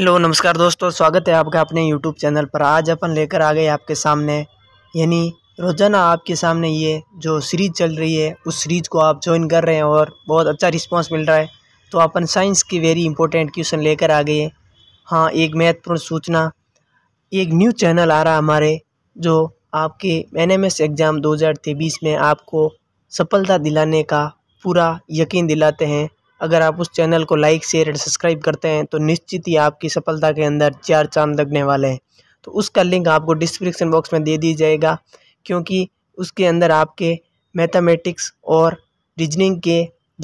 hello नमस्कार दोस्तों स्वागत है आपका अपने यूट्यूब चैनल पर आज अपन लेकर आ गए आपके सामने यानी रोज़ाना आपके सामने ये जो सीरीज़ चल रही है उस सीरीज़ को आप ज्वाइन कर रहे हैं और बहुत अच्छा रिस्पांस मिल रहा है तो अपन साइंस की वेरी इंपॉर्टेंट क्वेश्चन लेकर आ गए हाँ एक महत्वपूर्ण सूचना एक न्यूज़ चैनल आ रहा हमारे जो आपके एन एग्ज़ाम दो में आपको सफलता दिलाने का पूरा यकीन दिलाते हैं अगर आप उस चैनल को लाइक शेयर एंड सब्सक्राइब करते हैं तो निश्चित ही आपकी सफलता के अंदर चार चांद लगने वाले हैं तो उसका लिंक आपको डिस्क्रिप्शन बॉक्स में दे दी जाएगा क्योंकि उसके अंदर आपके मैथमेटिक्स और रीजनिंग के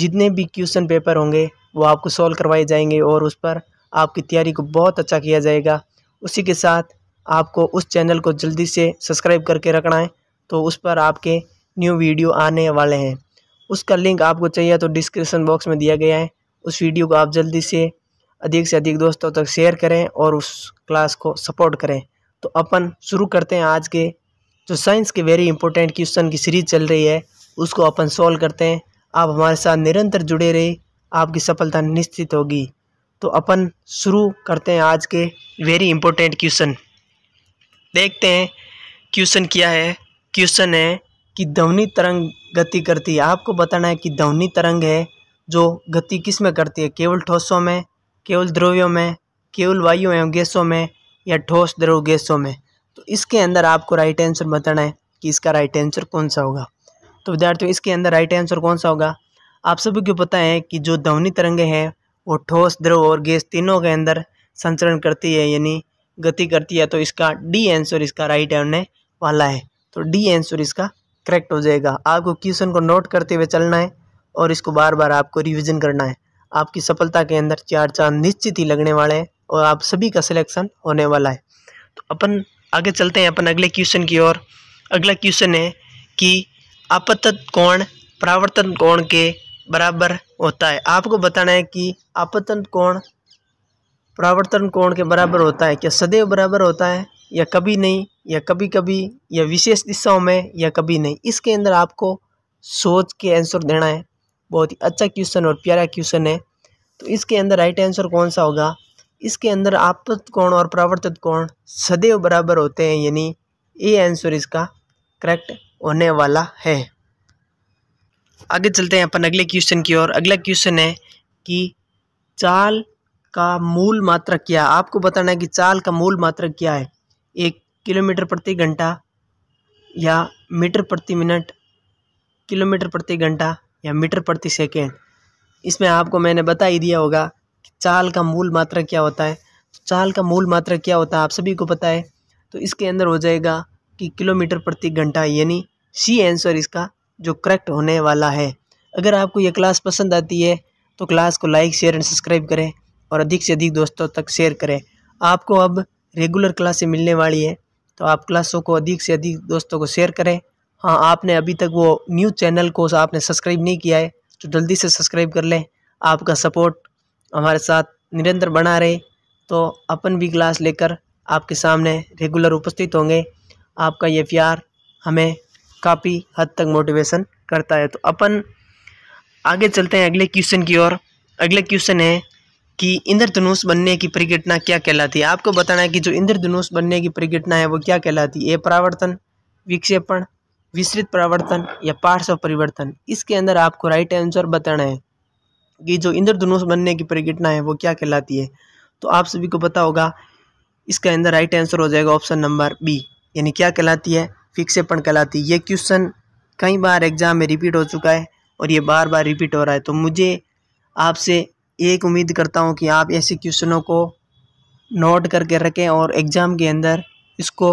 जितने भी क्वेश्चन पेपर होंगे वो आपको सॉल्व करवाए जाएंगे और उस पर आपकी तैयारी को बहुत अच्छा किया जाएगा उसी के साथ आपको उस चैनल को जल्दी से सब्सक्राइब करके रखना है तो उस पर आपके न्यू वीडियो आने वाले हैं उसका लिंक आपको चाहिए तो डिस्क्रिप्सन बॉक्स में दिया गया है उस वीडियो को आप जल्दी से अधिक से अधिक दोस्तों तक शेयर करें और उस क्लास को सपोर्ट करें तो अपन शुरू करते हैं आज के जो साइंस के वेरी इंपॉर्टेंट क्वेश्चन की सीरीज चल रही है उसको अपन सॉल्व करते हैं आप हमारे साथ निरंतर जुड़े रहे आपकी सफलता निश्चित होगी तो अपन शुरू करते हैं आज के वेरी इंपॉर्टेंट क्वेश्चन देखते हैं क्वेश्चन क्या है क्वेश्चन है कि ध्वनि तरंग गति करती है आपको बताना है कि ध्वनि तरंग है जो गति किस में करती है केवल ठोसों में केवल द्रव्यों में केवल वायु एवं गैसों में या ठोस द्रव गैसों में तो इसके अंदर आपको राइट आंसर बताना है कि इसका राइट आंसर कौन सा होगा तो विद्यार्थियों इसके अंदर राइट आंसर कौन सा होगा आप सभी को पता है कि जो ध्वनि तरंग हैं वो ठोस द्रव और गैस तीनों के अंदर संचरण करती है यानी गति करती है तो इसका डी आंसर इसका राइट आने वाला है तो डी आंसर इसका करेक्ट हो जाएगा आपको क्वेश्चन को नोट करते हुए चलना है और इसको बार बार आपको रिविजन करना है आपकी सफलता के अंदर चार चांद निश्चित ही लगने वाले हैं और आप सभी का सिलेक्शन होने वाला है तो अपन आगे चलते हैं अपन अगले क्वेश्चन की ओर अगला क्वेश्चन है कि आपतत कोण परावर्तन कोण के बराबर होता है आपको बताना है कि आपतन कोण परावर्तन कोण के बराबर होता है क्या सदैव बराबर होता है या कभी नहीं या कभी कभी या विशेष दिशाओं में या कभी नहीं इसके अंदर आपको सोच के आंसर देना है बहुत ही अच्छा क्वेश्चन और प्यारा क्वेश्चन है तो इसके अंदर राइट आंसर कौन सा होगा इसके अंदर आपत कोण और प्रावर्तित कोण सदैव बराबर होते हैं यानी ए आंसर इसका करेक्ट होने वाला है आगे चलते हैं अपन अगले क्वेश्चन की ओर अगला क्वेश्चन है कि चाल का मूल मात्रक क्या आपको बताना है कि चाल का मूल मात्रक क्या है एक किलोमीटर प्रति घंटा या मीटर प्रति मिनट किलोमीटर प्रति घंटा या मीटर प्रति सेकेंड इसमें आपको मैंने बता ही दिया होगा कि चाल का मूल मात्रा क्या होता है तो चाल का मूल मात्रा क्या होता है आप सभी को पता है तो इसके अंदर हो जाएगा कि किलोमीटर प्रति घंटा यानी सी आंसर इसका जो करेक्ट होने वाला है अगर आपको यह क्लास पसंद आती है तो क्लास को लाइक शेयर एंड सब्सक्राइब करें और अधिक से अधिक दोस्तों तक शेयर करें आपको अब रेगुलर क्लासें मिलने वाली है तो आप क्लासों को अधिक से अधिक दोस्तों को शेयर करें हाँ आपने अभी तक वो न्यूज़ चैनल को आपने सब्सक्राइब नहीं किया है तो जल्दी से सब्सक्राइब कर लें आपका सपोर्ट हमारे साथ निरंतर बना रहे तो अपन भी क्लास लेकर आपके सामने रेगुलर उपस्थित होंगे आपका ये प्यार हमें काफ़ी हद तक मोटिवेशन करता है तो अपन आगे चलते हैं अगले क्वेश्चन की ओर अगले क्वेश्चन है कि इंद्रधनुष बनने की परिघटना क्या कहलाती है आपको बताना है कि जो इंद्रधनुष बनने की परिघटना है वो क्या कहलाती है परावर्तन विक्षेपण विस्तृत परावर्तन या पार्श्व परिवर्तन इसके अंदर आपको राइट आंसर बताना है कि जो इंद्रधनुष बनने की परिघटना है वो क्या कहलाती है तो आप सभी को पता होगा इसका अंदर राइट आंसर हो जाएगा ऑप्शन नंबर बी यानी क्या कहलाती है विक्षेपण कहलाती है ये क्वेश्चन कई बार एग्जाम में रिपीट हो चुका है और ये बार बार रिपीट हो रहा है तो मुझे आपसे एक उम्मीद करता हूँ कि आप ऐसे क्वेश्चनों को नोट करके रखें और एग्ज़ाम के अंदर इसको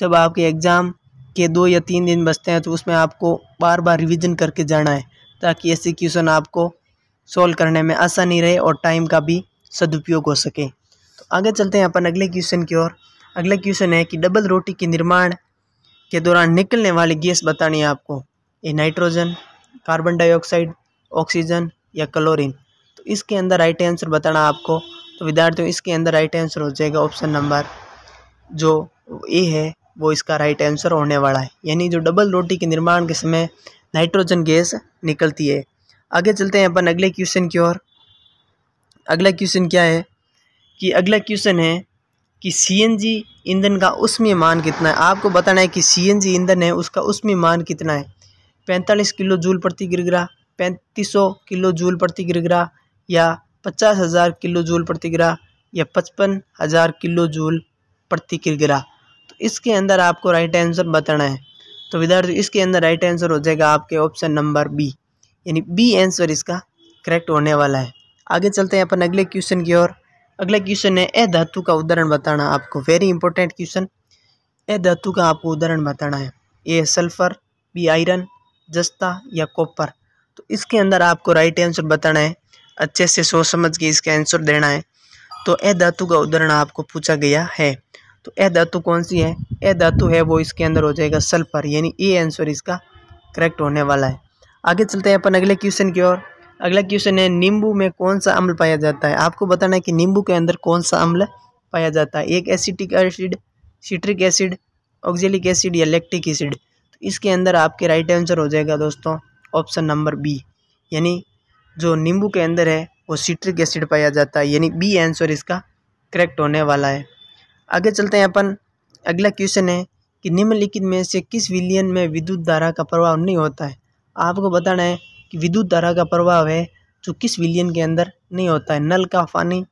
जब आपके एग्ज़ाम के दो या तीन दिन बचते हैं तो उसमें आपको बार बार रिवीजन करके जाना है ताकि ऐसे क्वेश्चन आपको सॉल्व करने में आसानी रहे और टाइम का भी सदुपयोग हो सके तो आगे चलते हैं अपन अगले क्वेश्चन की ओर अगला क्वेश्चन है कि डबल रोटी के निर्माण के दौरान निकलने वाली गैस बतानी है आपको ये नाइट्रोजन कार्बन डाइऑक्साइड ऑक्सीजन या क्लोरीन इसके अंदर राइट आंसर बताना आपको तो विद्यार्थियों इसके अंदर राइट आंसर हो जाएगा ऑप्शन नंबर जो ए है वो इसका राइट आंसर होने वाला है यानी जो डबल रोटी के निर्माण के समय नाइट्रोजन गैस निकलती है आगे चलते हैं अपन अगले क्वेश्चन की ओर अगला क्वेश्चन क्या है कि अगला क्वेश्चन है कि सीएनजी ईंधन का उसमें मान कितना है आपको बताना है कि सीएनजी ईंधन है उसका उसमें मान कितना है पैंतालीस किलो जूल प्रति गिरग्रह पैंतीस सौ किलो जूल प्रति गिरग्रह या पचास हज़ार किलो जूल प्रति या पचपन हज़ार किलो जूल प्रति किलग्रह तो इसके अंदर आपको राइट आंसर बताना है तो विद्यार्थी इसके अंदर राइट आंसर हो जाएगा आपके ऑप्शन नंबर बी यानी बी आंसर इसका करेक्ट होने वाला है आगे चलते हैं अपन अगले क्वेश्चन की ओर अगला क्वेश्चन है ए धातु का उदाहरण बताना आपको वेरी इंपॉर्टेंट क्वेश्चन ए धातु का आपको उदाहरण बताना है ए सल्फर बी आयरन जस्ता या कॉपर तो इसके अंदर आपको राइट आंसर बताना है अच्छे से सोच समझ के इसका आंसर देना है तो ए धातु का उदाहरण आपको पूछा गया है तो ए धातु कौन सी है ए धातु है वो इसके अंदर हो जाएगा सल्फर यानी ए आंसर इसका करेक्ट होने वाला है आगे चलते हैं अपन अगले क्वेश्चन की ओर अगला क्वेश्चन है नींबू में कौन सा अम्ल पाया जाता है आपको बताना है कि नींबू के अंदर कौन सा अम्ल पाया जाता है एक acetic acid citric acid oxalic acid या लैक्टिक एसिड तो इसके अंदर आपके राइट आंसर हो जाएगा दोस्तों ऑप्शन नंबर बी यानी जो नींबू के अंदर है वो सिट्रिक एसिड पाया जाता है यानी बी आंसर इसका करेक्ट होने वाला है आगे चलते हैं अपन अगला क्वेश्चन है कि निम्नलिखित में से किस विलियन में विद्युत धारा का प्रभाव नहीं होता है आपको बताना है कि विद्युत धारा का प्रभाव है जो किस विलियन के अंदर नहीं होता है नल का पानी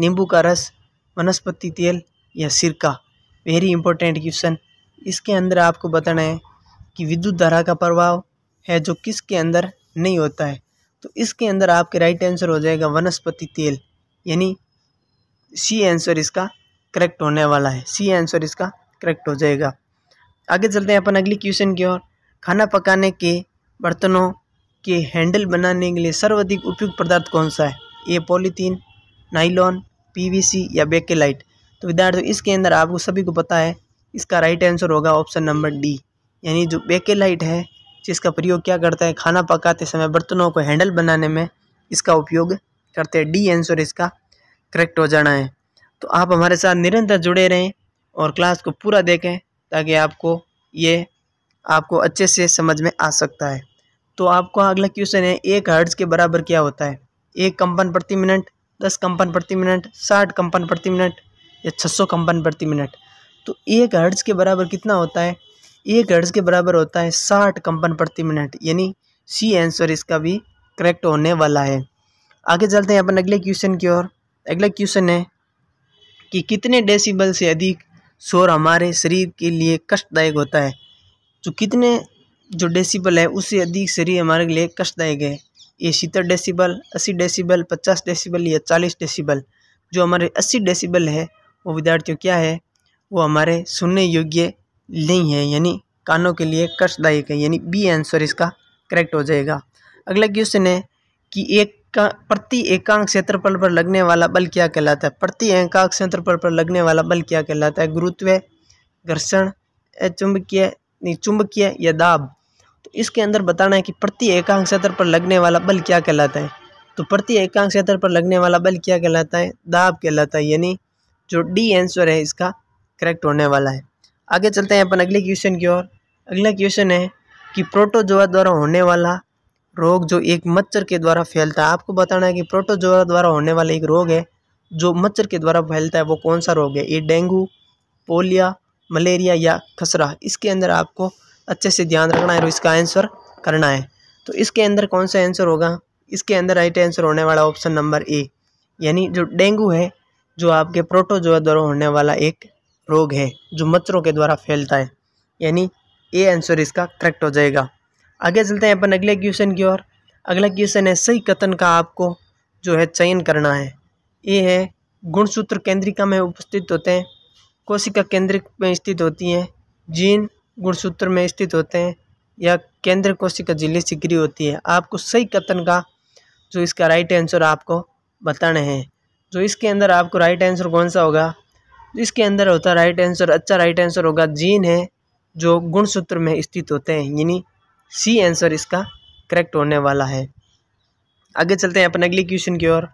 नींबू का रस वनस्पति तेल या सिरका वेरी इंपॉर्टेंट क्वेश्चन इसके अंदर आपको बताना है कि विद्युत धारा का प्रभाव है जो किसके अंदर नहीं होता है तो इसके अंदर आपके राइट आंसर हो जाएगा वनस्पति तेल यानी सी आंसर इसका करेक्ट होने वाला है सी आंसर इसका करेक्ट हो जाएगा आगे चलते हैं अपन अगली क्वेश्चन की ओर खाना पकाने के बर्तनों के हैंडल बनाने के लिए सर्वाधिक उपयुक्त पदार्थ कौन सा है ए पॉलीथीन नाइलॉन पीवीसी या बेकेलाइट तो विद्यार्थियों इसके अंदर आपको सभी को पता है इसका राइट आंसर होगा ऑप्शन नंबर डी यानी जो बेकेलाइट है जिसका प्रयोग क्या करता है खाना पकाते समय बर्तनों को हैंडल बनाने में इसका उपयोग करते हैं डी आंसर इसका करेक्ट हो जाना है तो आप हमारे साथ निरंतर जुड़े रहें और क्लास को पूरा देखें ताकि आपको ये आपको अच्छे से समझ में आ सकता है तो आपको अगला क्वेश्चन है एक हर्ट्ज के बराबर क्या होता है एक कंपन प्रति मिनट दस कंपन प्रति मिनट साठ कंपन प्रति मिनट या छः सौ कंपन प्रति मिनट तो एक हर्ट्ज के बराबर कितना होता है एक हर्ट्स के बराबर होता है साठ कंपन प्रति मिनट यानी सी आंसर इसका भी करेक्ट होने वाला है आगे चलते हैं अपन अगले क्वेश्चन की ओर अगला क्वेश्चन है कि कितने डेसिबल से अधिक शोर हमारे शरीर के लिए कष्टदायक होता है तो कितने जो डेसिबल है उससे अधिक शरीर हमारे लिए कष्टदायक है ये सीतर डेसिबल अस्सी डेसिबल पचास डेसिबल या चालीस डेसिबल जो हमारे अस्सी डेसिबल है वो विद्यार्थियों क्या है वो हमारे सुनने योग्य नहीं है यानी कानों के लिए कष्टदायक है यानी बी आंसर इसका करेक्ट हो जाएगा अगला क्वेश्चन है कि एक का प्रति एकांक क्षेत्रफल पर लगने वाला बल क्या कहलाता है प्रति एकांक क्षेत्रफल पर लगने वाला बल क्या कहलाता है गुरुत्व घर्षण चुंबकीय नहीं चुंबकीय या दाब तो इसके अंदर बताना है कि प्रति एकांक क्षेत्र पर लगने वाला बल क्या कहलाता है तो प्रति एकांक क्षेत्र पर लगने वाला बल क्या कहलाता है दाब कहलाता है यानी जो डी आंसर है इसका करेक्ट होने वाला है आगे चलते हैं अपन अगले क्वेश्चन की ओर अगला क्वेश्चन है कि प्रोटोजोआ द्वारा होने वाला रोग जो एक मच्छर के द्वारा फैलता है आपको बताना है कि प्रोटोजोआ द्वारा होने वाला एक रोग है जो मच्छर के द्वारा फैलता है वो कौन सा रोग है ये डेंगू पोलिया मलेरिया या खसरा इसके अंदर आपको अच्छे से ध्यान रखना है और इसका आंसर करना है तो इसके अंदर कौन सा आंसर होगा इसके अंदर राइट आंसर होने वाला ऑप्शन नंबर ए यानी जो डेंगू है जो आपके प्रोटोजोआ द्वारा होने वाला एक रोग है जो मच्छरों के द्वारा फैलता है यानी ये आंसर इसका करेक्ट हो जाएगा आगे चलते हैं अपन अगले क्वेश्चन की ओर अगला क्वेश्चन है सही कथन का आपको जो है चयन करना है ये है गुणसूत्र केंद्रिका में उपस्थित होते हैं कोशिका केंद्रिक में स्थित होती हैं जीन गुणसूत्र में स्थित होते हैं या केंद्र कोशिका जिले सिक्री होती है आपको सही कथन का जो इसका राइट आंसर आपको बताना है जो इसके अंदर आपको राइट आंसर कौन सा होगा इसके अंदर होता है राइट आंसर अच्छा राइट आंसर होगा जीन है जो गुणसूत्र में स्थित होते हैं यानी सी आंसर इसका करेक्ट होने वाला है आगे चलते हैं अपन अगले क्वेश्चन की ओर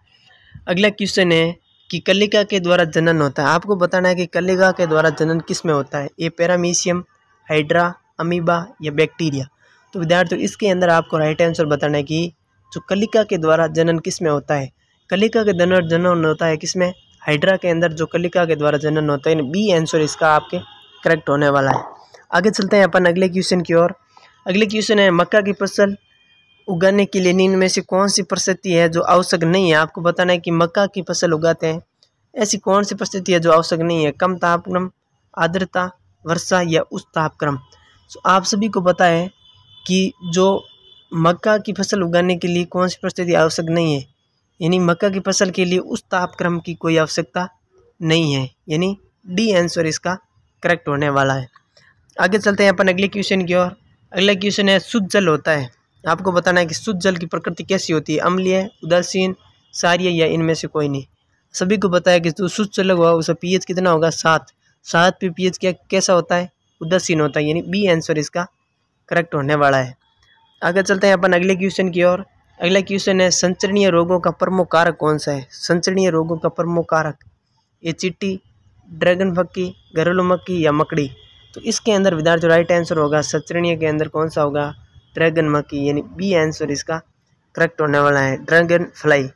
अगला क्वेश्चन है कि कलिका के द्वारा जनन होता है आपको बताना है कि कलिका के द्वारा जनन किस में होता है ये पैरामीशियम हाइड्रा अमीबा या बैक्टीरिया तो विद्यार्थियों इसके अंदर आपको राइट आंसर बताना है कि जो कलिका के द्वारा जनन किस में होता है कलिका के जनन जनन होता है किसमें हाइड्रा के अंदर जो कलिका के द्वारा जनन होता है बी आंसर इसका आपके करेक्ट होने वाला है आगे चलते हैं अपन अगले क्वेश्चन की ओर अगले क्वेश्चन है मक्का की फसल उगाने के लिए नींद में से कौन सी परिस्थिति है जो आवश्यक नहीं है आपको बताना है कि मक्का की फसल उगाते हैं ऐसी कौन सी परिस्थिति है जो आवश्यक नहीं है कम तापक्रम आर्द्रता वर्षा या उस तापक्रम तो आप सभी को पता है कि जो मक्का की फसल उगाने के लिए कौन सी परिस्थिति आवश्यक नहीं है यानी मक्का की फसल के लिए उस तापक्रम की कोई आवश्यकता नहीं है यानी डी आंसर इसका करेक्ट होने वाला है आगे चलते हैं अपन अगले क्वेश्चन की ओर अगला क्वेश्चन है शुद्ध जल होता है आपको बताना है कि शुद्ध जल की प्रकृति कैसी होती है अम्लीय उदासीन सार्य या इनमें से कोई नहीं सभी को बताया कि जो शुद्ध जल हुआ उसका पीएच कितना होगा सात सात पे पीएच क्या कैसा होता है उदासीन होता है यानी बी आंसर इसका करेक्ट होने वाला है आगे चलते हैं अपन अगले क्वेश्चन की ओर अगला क्वेश्चन है संचरणीय रोगों का प्रमुख कारक कौन सा है संचरणीय रोगों का प्रमुख कारक ये चिट्टी ड्रैगन फक्की घरेलू मक्की या मकड़ी तो इसके अंदर विद्यार्थियों राइट आंसर होगा संचरणीय के अंदर कौन सा होगा ड्रैगन मक्की यानी बी आंसर इसका करेक्ट होने वाला है ड्रैगन फ्लाई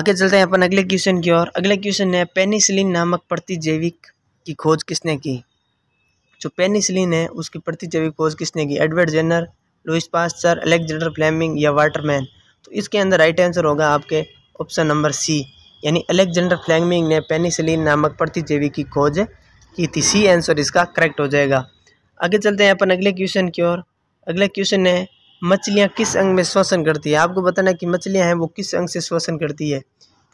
आगे चलते हैं अपन अगले क्वेश्चन की ओर अगला क्वेश्चन है पेनिसिलिन नामक प्रतिजैविक की खोज किसने की जो पेनिसिलिन है उसकी प्रतिजैविक खोज किसने की Edward Jenner Louis Pasteur Alexander Fleming या वाटरमैन तो इसके अंदर राइट आंसर होगा आपके ऑप्शन नंबर सी यानी अलेक्जेंडर फ्लेमिंग ने पेनिसिलिन नामक प्रतिजेवी की खोज की थी सी आंसर इसका करेक्ट हो जाएगा आगे चलते हैं अपन अगले क्वेश्चन की ओर अगला क्वेश्चन है मछलियाँ किस अंग में श्वसन करती है आपको बताना है कि मछलियाँ हैं वो किस अंग से श्वसन करती है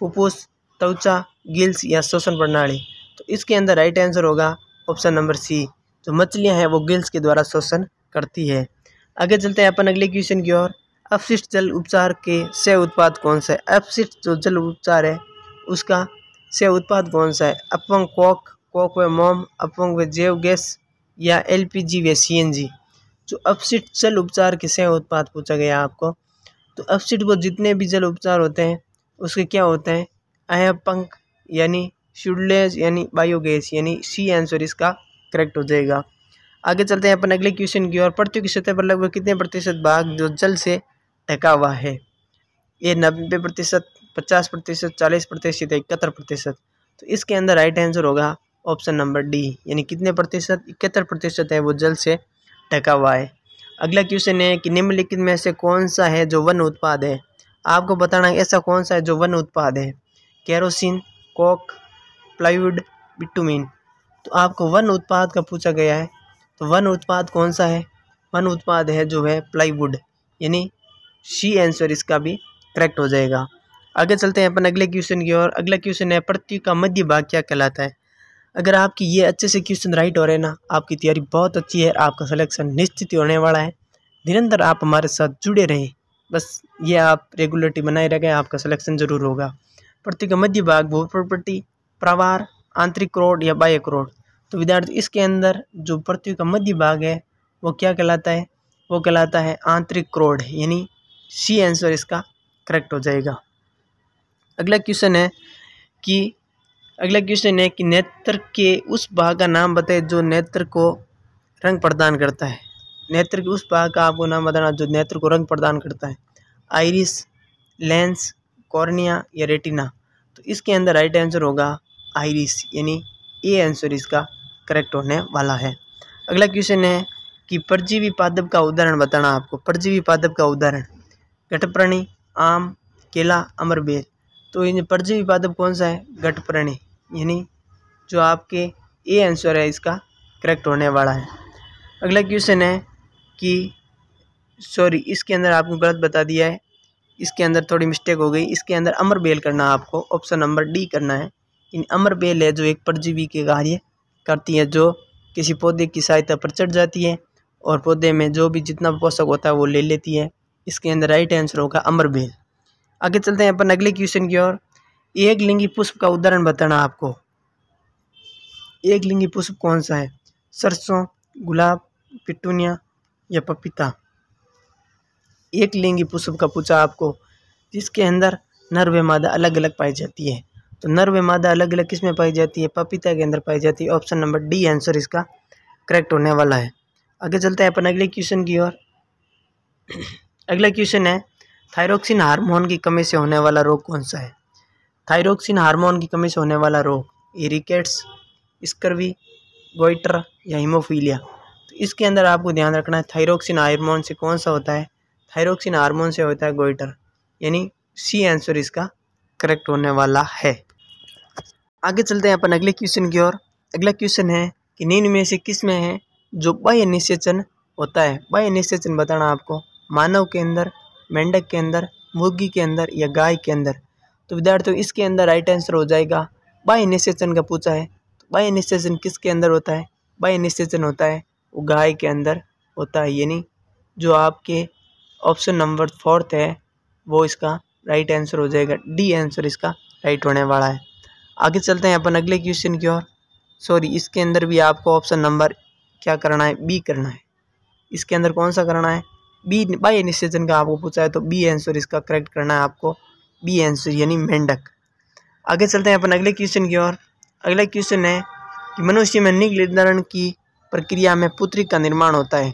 फुफूस त्वचा गिल्स या श्वसन प्रणाली तो इसके अंदर राइट आंसर होगा ऑप्शन नंबर सी जो मछलियाँ हैं वो गिल्स के द्वारा श्वसन करती है आगे चलते हैं अपन अगले क्वेश्चन की ओर अपशिष्ट जल उपचार के से उत्पाद कौन सा है अपशिष्ट जो जल उपचार है उसका से उत्पाद कौन सा है अपंग कॉक कॉक व मोम अपंग व जैव गैस या एलपीजी व जी जो अपशिष्ट जल उपचार के से उत्पाद पूछा गया आपको तो अपशिष्ट वो जितने भी जल उपचार होते हैं उसके क्या होते हैं अयपंक यानी शुडलेज यानी बायोगैस यानी सी आंसर इसका करेक्ट हो जाएगा आगे चलते हैं अपन अगले क्वेश्चन की ओर पृथ्वी की सतह पर लगभग कितने प्रतिशत भाग जो जल से ढका हुआ है ये नब्बे प्रतिशत पचास प्रतिशत चालीस प्रतिशत इकहत्तर प्रतिशत तो इसके अंदर राइट आंसर होगा ऑप्शन नंबर डी यानी कितने प्रतिशत इकहत्तर प्रतिशत है वो जल से ढका हुआ है अगला क्वेश्चन है कि निम्नलिखित में से कौन सा है जो वन उत्पाद है आपको बताना है ऐसा कौन सा है जो वन उत्पाद है कैरोसिन कोक प्लाईवुड बिटुमिन तो आपको वन उत्पाद का पूछा गया है तो वन उत्पाद कौन सा है वन उत्पाद है जो है प्लाईवुड यानी सी आंसर इसका भी करेक्ट हो जाएगा आगे चलते हैं अपन अगले क्वेश्चन की ओर अगला क्वेश्चन है पृथ्वी का मध्य भाग क्या कहलाता है अगर आपकी ये अच्छे से क्वेश्चन राइट हो रहे हैं ना आपकी तैयारी बहुत अच्छी है आपका सिलेक्शन निश्चित होने वाला है निरंतर आप हमारे साथ जुड़े रहें बस ये आप रेगुलरिटी बनाए रखें आपका सिलेक्शन ज़रूर होगा पृथ्वी का मध्य भाग प्रॉपर्टी प्रवार आंतरिक करोड़ या बाह्य करोड़ तो विद्यार्थी इसके अंदर जो पृथ्वी का मध्य भाग है वो क्या कहलाता है वो कहलाता है आंतरिक क्रोड यानी सी आंसर इसका करेक्ट हो जाएगा अगला क्वेश्चन है कि अगला क्वेश्चन है कि नेत्र के उस भाग का नाम बताए जो नेत्र को रंग प्रदान करता है नेत्र के उस भाग का आपको नाम बताना जो नेत्र को रंग प्रदान करता है आइरिस लेंस कॉर्निया या रेटिना तो इसके अंदर राइट आंसर होगा आइरिस यानी ए आंसर इसका करेक्ट होने वाला है अगला क्वेश्चन है कि परजीवी पादप का उदाहरण बताना आपको परजीवी पादप का उदाहरण घटप्रणी आम केला अमरबेल तो इन परजीवी पादप कौन सा है घटप्रणी यानी जो आपके ए आंसर है इसका करेक्ट होने वाला है अगला क्वेश्चन है कि सॉरी इसके अंदर आपको गलत बता दिया है इसके अंदर थोड़ी मिस्टेक हो गई इसके अंदर अमर बेल करना आपको ऑप्शन नंबर डी करना है इन अमर बेल है जो एक परजीवी के कार्य करती हैं जो किसी पौधे की सहायता पर चढ़ जाती है और पौधे में जो भी जितना पोषक होता है वो ले लेती है इसके अंदर राइट आंसर होगा अमरबेल आगे चलते हैं अपन अगले क्वेश्चन की ओर एक लिंगी पुष्प का उदाहरण बताना आपको एक लिंगी पुष्प कौन सा है सरसों गुलाब पिटूनिया या पपीता एक लिंगी पुष्प का पूछा आपको जिसके अंदर नर मादा अलग अलग पाई जाती है तो नर व मादा अलग अलग किस में पाई जाती है पपीता के अंदर पाई जाती है ऑप्शन नंबर डी आंसर इसका करेक्ट होने वाला है आगे चलते हैं अपन अगले क्वेश्चन की ओर अगला क्वेश्चन है थायरोक्सिन हार्मोन की कमी से होने वाला रोग कौन सा है थायरोक्सिन हार्मोन की कमी से होने वाला रोग इरिकेट्स स्कर्वी गोइटर या हिमोफीलिया तो इसके अंदर आपको ध्यान रखना है थायरोक्सिन हार्मोन से कौन सा होता है थायरोक्सिन हार्मोन से होता है गोइटर यानी सी आंसर इसका करेक्ट होने वाला है आगे चलते हैं अपन अगले क्वेश्चन की ओर अगला क्वेश्चन है कि निम्न में से किस में है जो बाह्य निषेचन होता है बाह्य निषेचन बताना आपको मानव के अंदर मेंढक के अंदर मुर्गी के अंदर या गाय के अंदर तो विद्यार्थियों इसके अंदर राइट आंसर हो जाएगा बाह्य निषेचन का पूछा है तो बाह्य निषेचन किसके अंदर होता है बाह्य निषेचन होता है वो गाय के अंदर होता है यानी जो आपके ऑप्शन नंबर फोर्थ है वो इसका राइट आंसर हो जाएगा डी आंसर इसका राइट होने वाला है आगे चलते हैं अपन अगले क्वेश्चन की ओर सॉरी इसके अंदर भी आपको ऑप्शन नंबर क्या करना है बी करना है इसके अंदर कौन सा करना है बी बाई निश्चेतन का आपको पूछा है तो बी आंसर इसका करेक्ट करना है आपको बी आंसर यानी मेंढक आगे चलते हैं अपन अगले क्वेश्चन की ओर अगला क्वेश्चन है कि मनुष्य में निग निर्धारण की प्रक्रिया में पुत्री का निर्माण होता है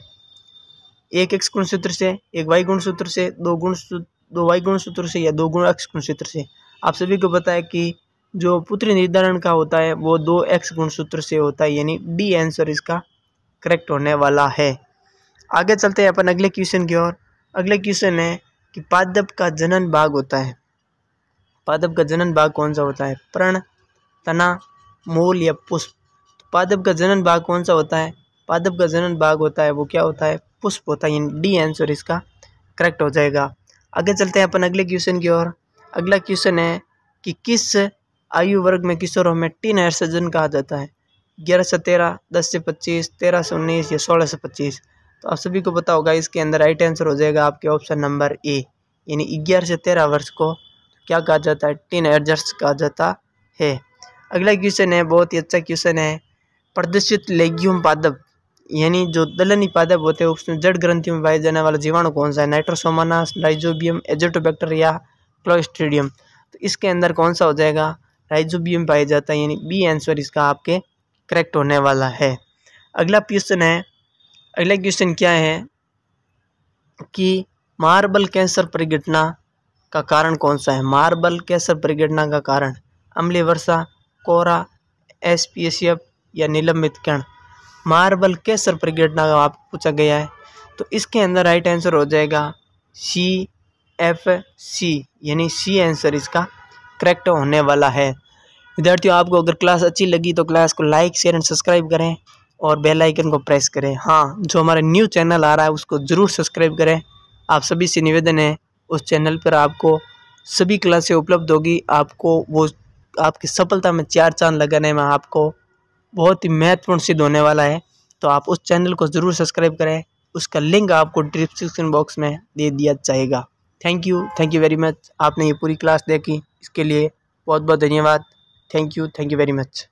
एक एक्स गुण सूत्र से एक वाई गुण सूत्र से दो गुण दो वाई गुण सूत्र से या दो गुण एक्स गुण सूत्र से आप सभी को पता है कि जो पुत्र निर्धारण का होता है वो दो एक्स गुण सूत्र से होता है यानी डी आंसर इसका करेक्ट होने वाला है आगे चलते हैं अपन अगले क्वेश्चन की ओर अगले क्वेश्चन है कि पादप का जनन भाग होता है पादप का जनन भाग कौन सा होता है प्रण तना मूल या पुष्प तो पादप का जनन भाग कौन सा होता है पादप का जनन भाग होता है वो क्या होता है पुष्प होता है यानी डी आंसर इसका करेक्ट हो जाएगा आगे चलते हैं अपन अगले क्वेश्चन की ओर अगला क्वेश्चन है कि किस आयु वर्ग में किशोरों में टीन सर्जन कहा जाता है ग्यारह से तेरह दस से पच्चीस तेरह से उन्नीस या सोलह से पच्चीस तो आप सभी को पता होगा इसके अंदर राइट आंसर हो जाएगा आपके ऑप्शन नंबर ए यानी ग्यारह से तेरह वर्ष को क्या कहा जाता है टीन एडजस्ट कहा जाता है अगला क्वेश्चन है बहुत ही अच्छा क्वेश्चन है प्रदर्शित लेग्यूम पादप यानी जो दलनी पादप होते हैं उसमें जड़ ग्रंथियों में पाए जाने वाला जीवाणु कौन सा है नाइट्रोसोमानास लाइजोबियम एजोटोबैक्टर या क्लोस्ट्रीडियम तो इसके अंदर कौन सा हो जाएगा राइजोबियम पाया जाता है यानी बी आंसर इसका आपके करेक्ट होने वाला है अगला क्वेश्चन है अगला क्वेश्चन क्या है कि मार्बल कैंसर परिघटना का कारण कौन सा है मार्बल कैंसर परिघटना का कारण अम्ली वर्षा कोरा एसपीएसएफ या निलंबित कण मार्बल कैसर परिघटना का आपको पूछा गया है तो इसके अंदर राइट आंसर हो जाएगा सी एफ सी यानी सी आंसर इसका करेक्ट होने वाला है विद्यार्थियों आपको अगर क्लास अच्छी लगी तो क्लास को लाइक शेयर एंड सब्सक्राइब करें और बेल आइकन को प्रेस करें हाँ जो हमारा न्यू चैनल आ रहा है उसको ज़रूर सब्सक्राइब करें आप सभी से निवेदन है उस चैनल पर आपको सभी क्लासें उपलब्ध होगी आपको वो आपकी सफलता में चार चांद लगाने में आपको बहुत ही महत्वपूर्ण सिद्ध होने वाला है तो आप उस चैनल को ज़रूर सब्सक्राइब करें उसका लिंक आपको डिस्क्रिप्शन बॉक्स में दे दिया जाएगा thank you thank you very much आपने ये पूरी क्लास देखी इसके लिए बहुत बहुत धन्यवाद thank you thank you very much